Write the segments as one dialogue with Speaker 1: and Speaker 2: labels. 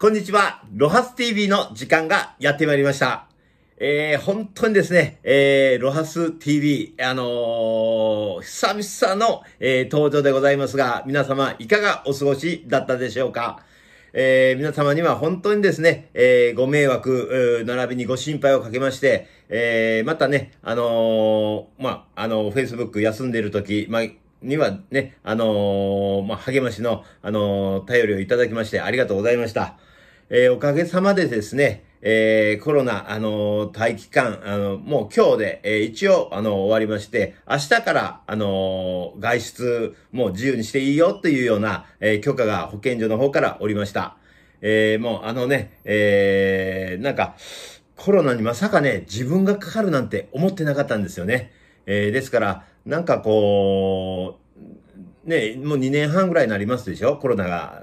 Speaker 1: こんにちは。ロハス TV の時間がやってまいりました。えー、本当にですね、えー、ロハス TV、あのー、久々の、えー、登場でございますが、皆様いかがお過ごしだったでしょうかえー、皆様には本当にですね、えー、ご迷惑、並びにご心配をかけまして、えー、またね、あのまあ、あのー、Facebook 休んでいる時、まあにはね、あのー、まあ、励ましの、あのー、頼りをいただきましてありがとうございました。えー、おかげさまでですね、えー、コロナ、あのー、待機期間、あのー、もう今日で、えー、一応、あのー、終わりまして、明日から、あのー、外出、もう自由にしていいよというような、えー、許可が保健所の方からおりました。えー、もう、あのね、えー、なんか、コロナにまさかね、自分がかかるなんて思ってなかったんですよね。えー、ですから、なんかこう、ね、もう2年半ぐらいになりますでしょコロナが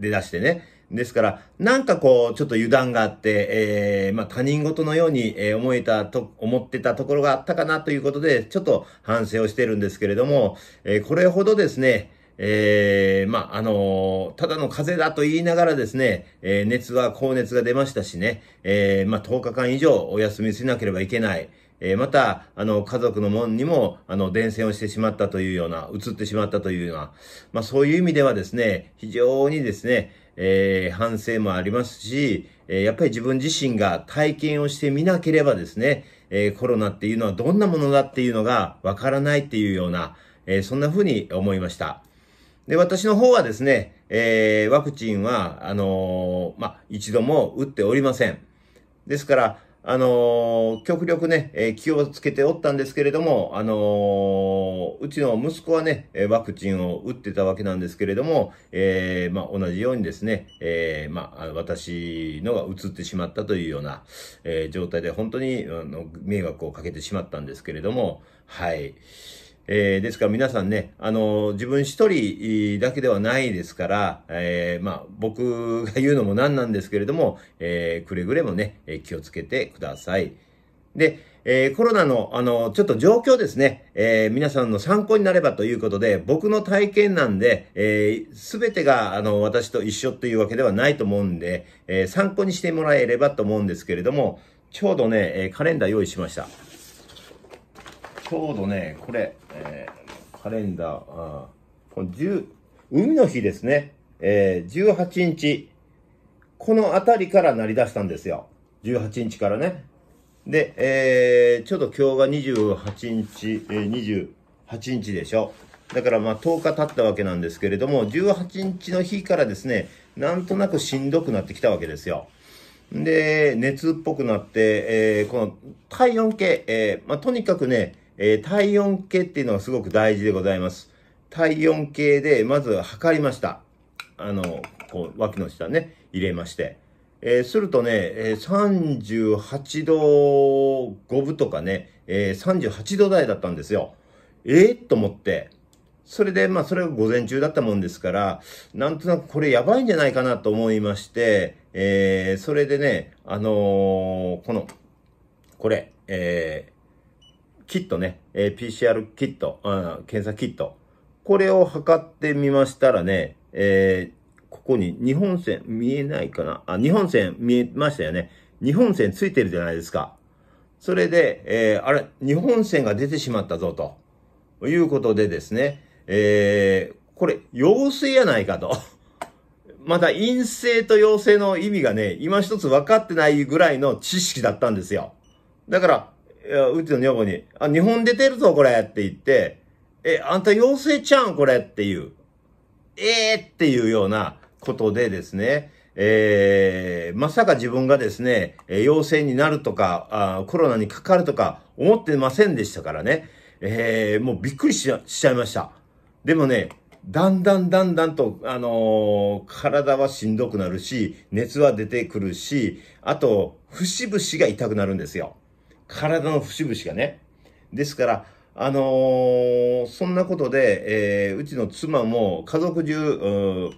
Speaker 1: 出だしてね。ですから、なんかこう、ちょっと油断があって、えー、まあ他人事のように、えー、思えたと、思ってたところがあったかなということで、ちょっと反省をしてるんですけれども、えー、これほどですね、えー、まあ、あのー、ただの風邪だと言いながらですね、えー、熱は高熱が出ましたしね、えー、まあ、10日間以上お休みしなければいけない。えー、また、あの、家族の門にも、あの、伝染をしてしまったというような、移ってしまったというような、まあそういう意味ではですね、非常にですね、えー、反省もありますし、えやっぱり自分自身が体験をしてみなければですね、えコロナっていうのはどんなものだっていうのがわからないっていうような、えそんな風に思いました。で、私の方はですね、えー、ワクチンは、あのー、まあ、一度も打っておりません。ですから、あのー、極力ね、えー、気をつけておったんですけれども、あのー、うちの息子はね、ワクチンを打ってたわけなんですけれども、えー、まあ、同じようにですね、えー、まあ、私のが移ってしまったというような、えー、状態で本当に、あの、迷惑をかけてしまったんですけれども、はい。えー、ですから皆さんね、あの、自分一人だけではないですから、えー、まあ、僕が言うのも何なんですけれども、えー、くれぐれもね、え気をつけてください。で、えー、コロナの、あの、ちょっと状況ですね、えー、皆さんの参考になればということで、僕の体験なんで、えー、すべてが、あの、私と一緒というわけではないと思うんで、えー、参考にしてもらえればと思うんですけれども、ちょうどね、えカレンダー用意しました。ちょうどね、これ、えー、カレンダー、あーこれ10、海の日ですね。えー、18日、この辺りから鳴り出したんですよ。18日からね。で、えー、ちょうど今日が28日、えー、28日でしょ。だからまあ10日経ったわけなんですけれども、18日の日からですね、なんとなくしんどくなってきたわけですよ。で、熱っぽくなって、えー、この体温計、えー、まあ、とにかくね、えー、体温計っていうのがすごく大事でございます。体温計で、まず測りました。あの、こう、脇の下ね、入れまして。えー、するとね、えー、38度5分とかね、えー、38度台だったんですよ。ええー、と思って。それで、まあ、それが午前中だったもんですから、なんとなくこれやばいんじゃないかなと思いまして、えー、それでね、あのー、この、これ、えー、キットね、えー、PCR キット、うん、検査キット、これを測ってみましたらね、えー、ここに日本線見えないかなあ、日本線見えましたよね。日本線ついてるじゃないですか。それで、えー、あれ、日本線が出てしまったぞ、ということでですね、えー、これ、陽性やないかと。また陰性と陽性の意味がね、今一つ分かってないぐらいの知識だったんですよ。だから、うちの女房に、あ、日本出てるぞ、これって言って、え、あんた妖精ちゃん、これっていう、えー、っていうようなことでですね、えー、まさか自分がですね、陽性になるとかあ、コロナにかかるとか思ってませんでしたからね、えー、もうびっくりしちゃいました。でもね、だんだんだんだんと、あのー、体はしんどくなるし、熱は出てくるし、あと、節々が痛くなるんですよ。体の節々がね。ですから、あのー、そんなことで、えー、うちの妻も家族中、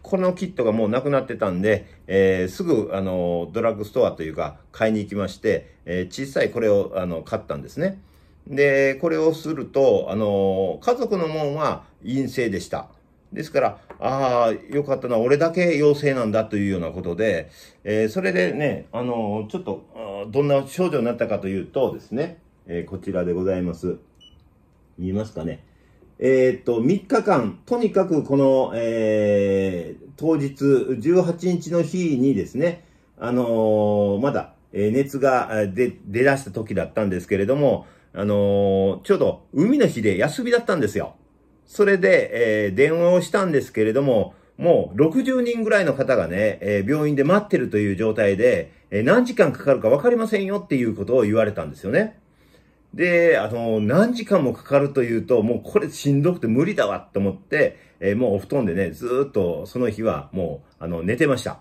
Speaker 1: このキットがもうなくなってたんで、えー、すぐ、あのドラッグストアというか、買いに行きまして、え小さいこれを、あの、買ったんですね。で、これをすると、あの家族のもんは陰性でした。ですから、ああ、よかったな、俺だけ陽性なんだというようなことで、えー、それでね、あのー、ちょっと、どんな症状になったかというとですね、えー、こちらでございます。見えますかね。えっと、3日間、とにかくこの、えー、当日、18日の日にですね、あのまだ、え熱が出、出だした時だったんですけれども、あのちょうど海の日で休みだったんですよ。それで、えー、電話をしたんですけれども、もう60人ぐらいの方がね、えー、病院で待ってるという状態で、えー、何時間かかるか分かりませんよっていうことを言われたんですよね。で、あの、何時間もかかるというと、もうこれしんどくて無理だわと思って、えー、もうお布団でね、ずっとその日はもう、あの、寝てました。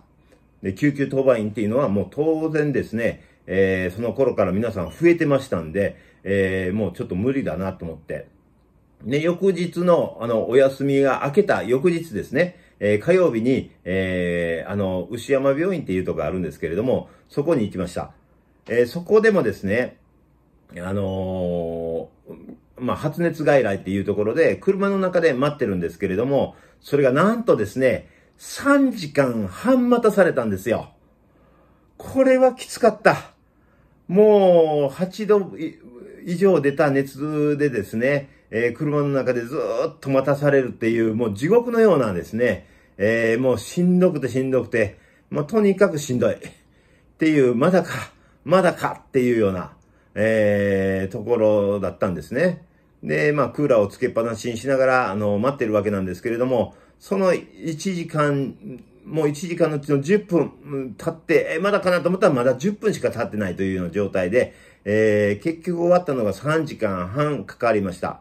Speaker 1: で、救急当番員っていうのはもう当然ですね、えー、その頃から皆さん増えてましたんで、えー、もうちょっと無理だなと思って。ね、翌日の、あの、お休みが明けた翌日ですね、えー、火曜日に、えー、あの、牛山病院っていうとこあるんですけれども、そこに行きました。えー、そこでもですね、あのまあ、発熱外来っていうところで、車の中で待ってるんですけれども、それがなんとですね、3時間半待たされたんですよ。これはきつかった。もう、8度以上出た熱でですね、えー、車の中でずっと待たされるっていう、もう地獄のようなですね、えー、もうしんどくてしんどくて、まあ、とにかくしんどい。っていう、まだか、まだかっていうような、えー、ところだったんですね。で、まあ、クーラーをつけっぱなしにしながら、あの、待ってるわけなんですけれども、その1時間、もう1時間のうちの10分経って、え、まだかなと思ったらまだ10分しか経ってないというような状態で、えー、結局終わったのが3時間半かかりました。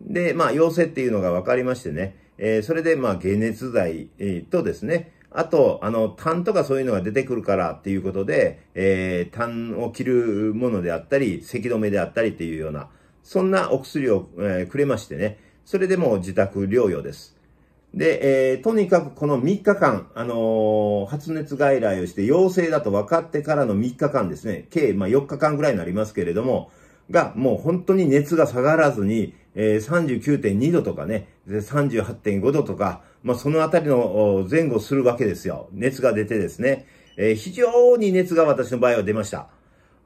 Speaker 1: で、まあ、陽性っていうのが分かりましてね、えー、それで、まあ、解熱剤、とですね、あと、あの、痰とかそういうのが出てくるからっていうことで、えー、痰を切るものであったり、咳止めであったりっていうような、そんなお薬を、えー、くれましてね、それでもう自宅療養です。で、えー、とにかくこの3日間、あのー、発熱外来をして陽性だと分かってからの3日間ですね、計、まあ、4日間ぐらいになりますけれども、が、もう本当に熱が下がらずに、えー、39.2度とかね、38.5度とか、まあ、そのあたりの前後するわけですよ。熱が出てですね、えー、非常に熱が私の場合は出ました。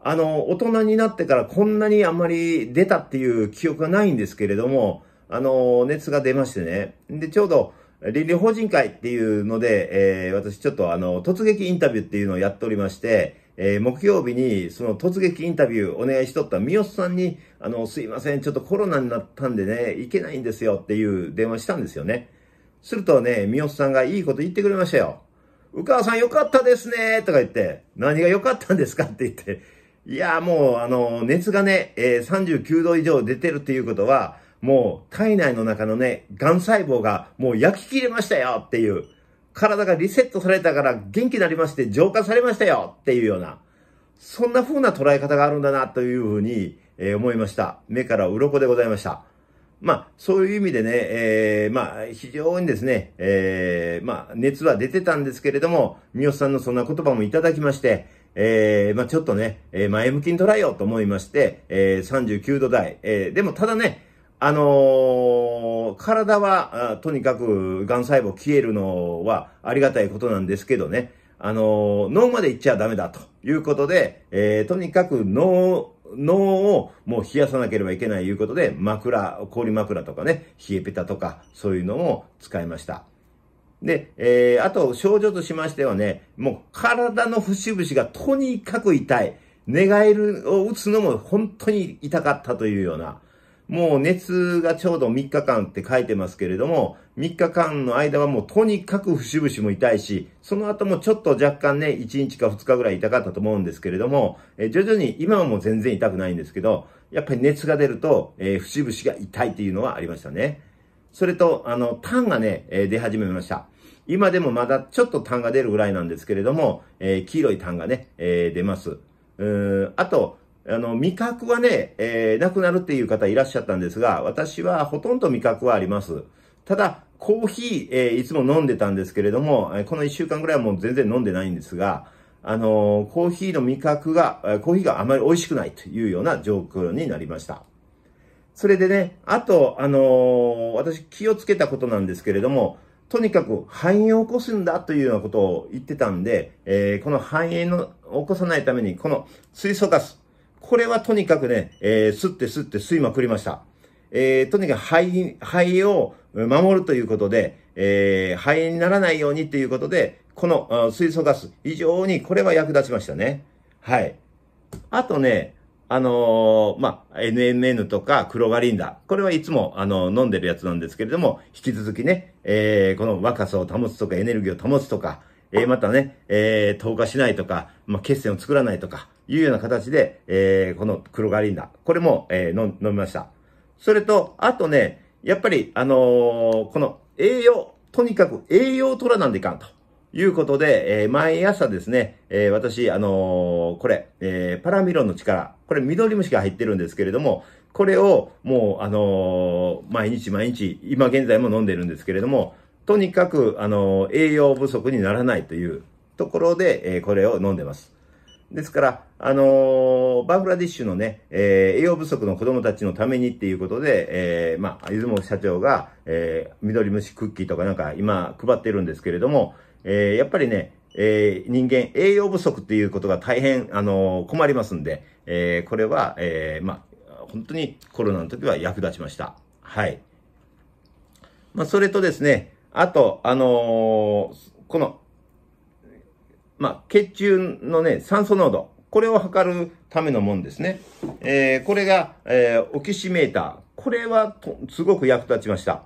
Speaker 1: あの、大人になってからこんなにあんまり出たっていう記憶がないんですけれども、あの、熱が出ましてね。で、ちょうど、倫理法人会っていうので、えー、私ちょっとあの、突撃インタビューっていうのをやっておりまして、えー、木曜日にその突撃インタビューお願いしとった三好さんに、あの、すいません、ちょっとコロナになったんでね、行けないんですよっていう電話したんですよね。するとね、三好さんがいいこと言ってくれましたよ。うかわさんよかったですねとか言って、何がよかったんですかって言って、いや、もう、あの、熱がね、えー、39度以上出てるっていうことは、もう体内の中のね、癌細胞がもう焼き切れましたよっていう。体がリセットされたから元気になりまして浄化されましたよっていうような、そんな風な捉え方があるんだなというふうに、え思いました。目から鱗でございました。まあ、そういう意味でね、えー、まあ、非常にですね、えー、まあ、熱は出てたんですけれども、三好さんのそんな言葉もいただきまして、えー、まあ、ちょっとね、え前向きに捉えようと思いまして、え39度台、えでもただね、あのー、体は、とにかく、癌細胞消えるのはありがたいことなんですけどね、あのー、脳まで行っちゃダメだということで、えー、とにかく脳、脳をもう冷やさなければいけないいうことで、枕、氷枕とかね、冷えペタとか、そういうのも使いました。で、えー、あと症状としましてはね、もう体の節々がとにかく痛い。寝返りを打つのも本当に痛かったというような、もう熱がちょうど3日間って書いてますけれども、3日間の間はもうとにかく節々も痛いし、その後もちょっと若干ね、1日か2日ぐらい痛かったと思うんですけれども、え徐々に今はもう全然痛くないんですけど、やっぱり熱が出ると、えー、節々が痛いっていうのはありましたね。それと、あの、痰がね、え出始めました。今でもまだちょっと痰が出るぐらいなんですけれども、えー、黄色い痰がね、えー、出ます。うーんあと、あの、味覚はね、えー、なくなるっていう方いらっしゃったんですが、私はほとんど味覚はあります。ただ、コーヒー、えー、いつも飲んでたんですけれども、この一週間ぐらいはもう全然飲んでないんですが、あのー、コーヒーの味覚が、コーヒーがあまり美味しくないというような状況になりました。それでね、あと、あのー、私気をつけたことなんですけれども、とにかく肺炎を起こすんだというようなことを言ってたんで、えー、この肺炎の起こさないために、この水素ガス、これはとにかくね、えー、吸って吸って吸いまくりました。えー、とにかく肺、肺を守るということで、えー、肺炎にならないようにということで、この水素ガス、非常にこれは役立ちましたね。はい。あとね、あのー、まあ、NMN とかクロガリンダ。これはいつも、あの、飲んでるやつなんですけれども、引き続きね、えー、この若さを保つとか、エネルギーを保つとか、えー、またね、えー、透過しないとか、まあ、血栓を作らないとか、いうような形で、えー、この黒ガリンナ。これも、えー、飲みました。それと、あとね、やっぱり、あのー、この栄養、とにかく栄養を取らなんでいかんと。いうことで、えー、毎朝ですね、えー、私、あのー、これ、えパラミロンの力、これ緑虫が入ってるんですけれども、これをもう、あの毎日毎日、今現在も飲んでるんですけれども、とにかく、あの栄養不足にならないというところで、えこれを飲んでます。ですから、あのー、バングラディッシュのね、えー、栄養不足の子供たちのためにっていうことで、えー、まあ、雲社長が、えー、緑虫クッキーとかなんか今配ってるんですけれども、えー、やっぱりね、えー、人間栄養不足っていうことが大変、あのー、困りますんで、えー、これは、えー、まあ、本当にコロナの時は役立ちました。はい。まあ、それとですね、あと、あのー、このまあ、血中のね、酸素濃度、これを測るためのもんですね。えー、これが、えー、オキシメーター。これはすごく役立ちました。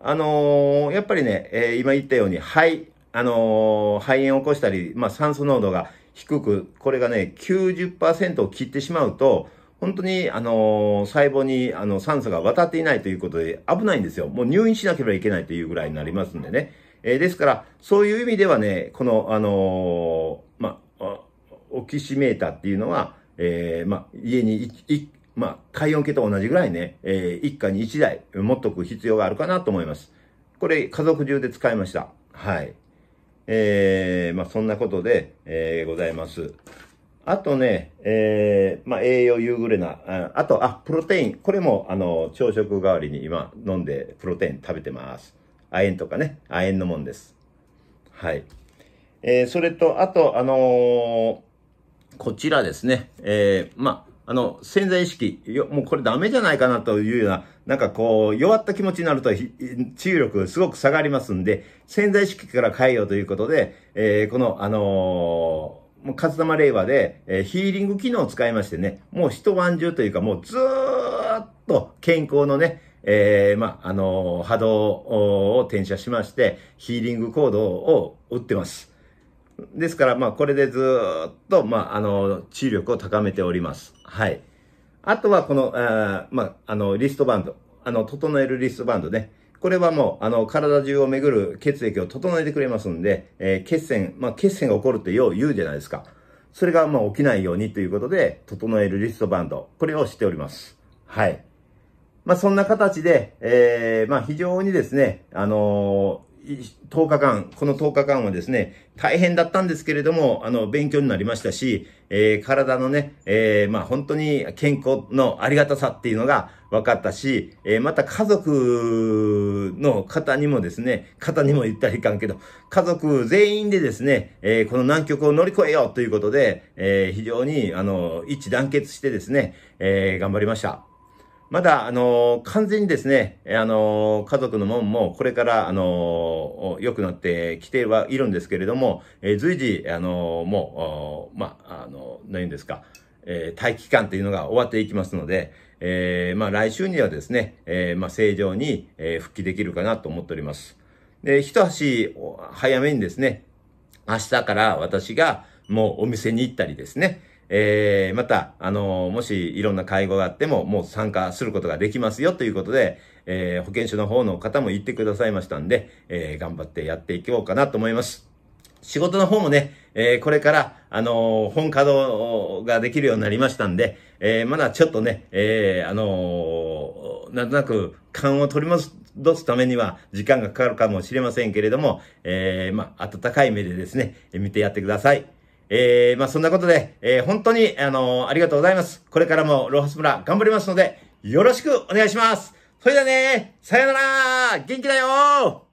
Speaker 1: あのー、やっぱりね、え今言ったように、肺、あの肺炎を起こしたり、まあ、酸素濃度が低く、これがね、90%を切ってしまうと、本当に、あの細胞に、あの、酸素が渡っていないということで危ないんですよ。もう入院しなければいけないというぐらいになりますんでね。えー、ですから、そういう意味ではね、この、あのー、まあ、オキシメーターっていうのは、えー、まあ、家にい、い、まあ、体温計と同じぐらいね、えー、一家に一台持っとく必要があるかなと思います。これ、家族中で使いました。はい。えー、まあ、そんなことで、えー、ございます。あとね、えー、まあ、栄養優れなあ、あと、あ、プロテイン。これも、あの、朝食代わりに今飲んで、プロテイン食べてます。亜鉛とかね、亜鉛のもんです。はい。えー、それと、あと、あのー、こちらですね、えー、まあ、あの、潜在意識、よ、もうこれダメじゃないかなというような、なんかこう、弱った気持ちになると、治癒力すごく下がりますんで、潜在意識から変えようということで、えー、この、あのー、もう、カズ令和で、えー、ヒーリング機能を使いましてね、もう一晩中というか、もうずーっと健康のね、えー、まあ、あの、波動を転写しまして、ヒーリングコードを打ってます。ですから、まあ、これでずっと、まあ、あの、治癒力を高めております。はい。あとは、この、あまあ、あの、リストバンド。あの、整えるリストバンドね。これはもう、あの、体中をめぐる血液を整えてくれますんで、えー、血栓、まあ、血栓が起こるってよう言うじゃないですか。それが、まあ、起きないようにということで、整えるリストバンド。これをしております。はい。まあ、そんな形で、えー、まあ、非常にですね、あのー、10日間、この10日間はですね、大変だったんですけれども、あの、勉強になりましたし、えー、体のね、えー、まあ、本当に健康のありがたさっていうのが分かったし、えー、また家族の方にもですね、方にも言ったらいかんけど、家族全員でですね、えー、この難局を乗り越えようということで、えー、非常に、あの、一致団結してですね、えー、頑張りました。まだ、あの、完全にですね、あの、家族の門もこれから、あの、良くなってきてはいるんですけれども、えー、随時、あの、もう、まあ、あの、何ですか、えー、待機期間というのが終わっていきますので、えー、まあ、来週にはですね、えまあ、正常に、え復帰できるかなと思っております。で、一足早めにですね、明日から私がもうお店に行ったりですね、えー、また、あのー、もしいろんな会合があっても、もう参加することができますよということで、えー、保健所の方の方も言ってくださいましたんで、えー、頑張ってやっていこうかなと思います。仕事の方もね、えー、これから、あのー、本稼働ができるようになりましたんで、えー、まだちょっとね、えー、あのー、なんとなく勘を取り戻すすためには時間がかかるかもしれませんけれども、えー、まあ、温かい目でですね、見てやってください。えー、まあそんなことで、えー、本当に、あのー、ありがとうございます。これからもロハス村頑張りますので、よろしくお願いします。それではね、さよなら元気だよ